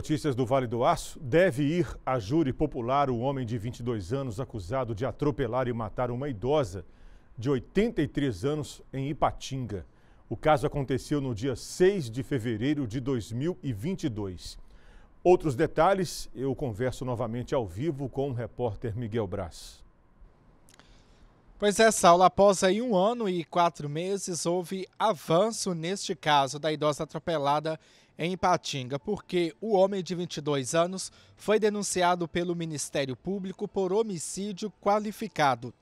Notícias do Vale do Aço. Deve ir a júri popular o homem de 22 anos acusado de atropelar e matar uma idosa de 83 anos em Ipatinga. O caso aconteceu no dia 6 de fevereiro de 2022. Outros detalhes eu converso novamente ao vivo com o repórter Miguel Braz. Pois é, Saulo, após aí um ano e quatro meses, houve avanço neste caso da idosa atropelada em Patinga, porque o homem de 22 anos foi denunciado pelo Ministério Público por homicídio qualificado.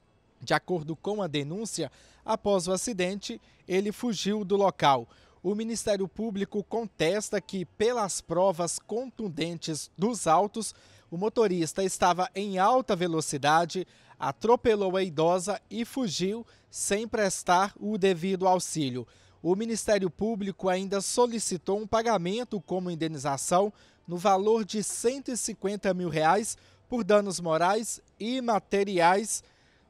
De acordo com a denúncia, após o acidente, ele fugiu do local. O Ministério Público contesta que, pelas provas contundentes dos autos, o motorista estava em alta velocidade, atropelou a idosa e fugiu sem prestar o devido auxílio. O Ministério Público ainda solicitou um pagamento como indenização no valor de 150 mil reais por danos morais e materiais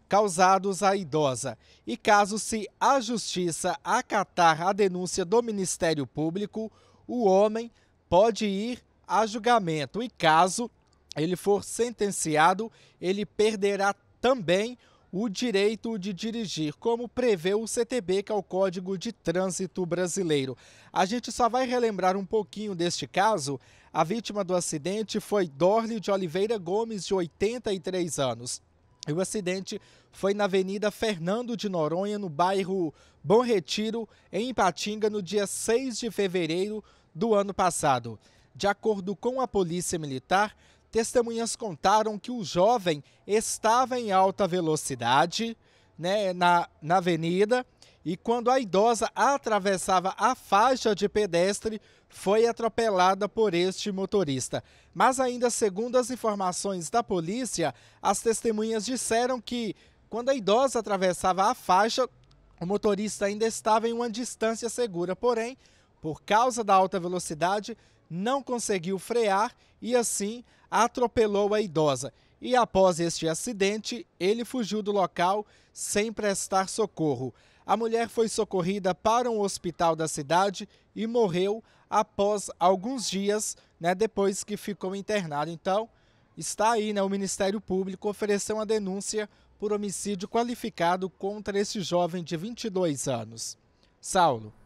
causados à idosa. E caso se a justiça acatar a denúncia do Ministério Público, o homem pode ir a julgamento. E caso ele for sentenciado, ele perderá também o direito de dirigir, como prevê o CTB, que é o Código de Trânsito Brasileiro. A gente só vai relembrar um pouquinho deste caso. A vítima do acidente foi Dorle de Oliveira Gomes, de 83 anos. E o acidente foi na Avenida Fernando de Noronha, no bairro Bom Retiro, em Ipatinga, no dia 6 de fevereiro do ano passado. De acordo com a Polícia Militar, testemunhas contaram que o jovem estava em alta velocidade né, na, na avenida e quando a idosa atravessava a faixa de pedestre, foi atropelada por este motorista. Mas ainda segundo as informações da polícia, as testemunhas disseram que quando a idosa atravessava a faixa, o motorista ainda estava em uma distância segura, porém, por causa da alta velocidade, não conseguiu frear e assim atropelou a idosa. E após este acidente, ele fugiu do local sem prestar socorro. A mulher foi socorrida para um hospital da cidade e morreu após alguns dias, né, depois que ficou internada. Então, está aí, né, o Ministério Público ofereceu uma denúncia por homicídio qualificado contra esse jovem de 22 anos. Saulo.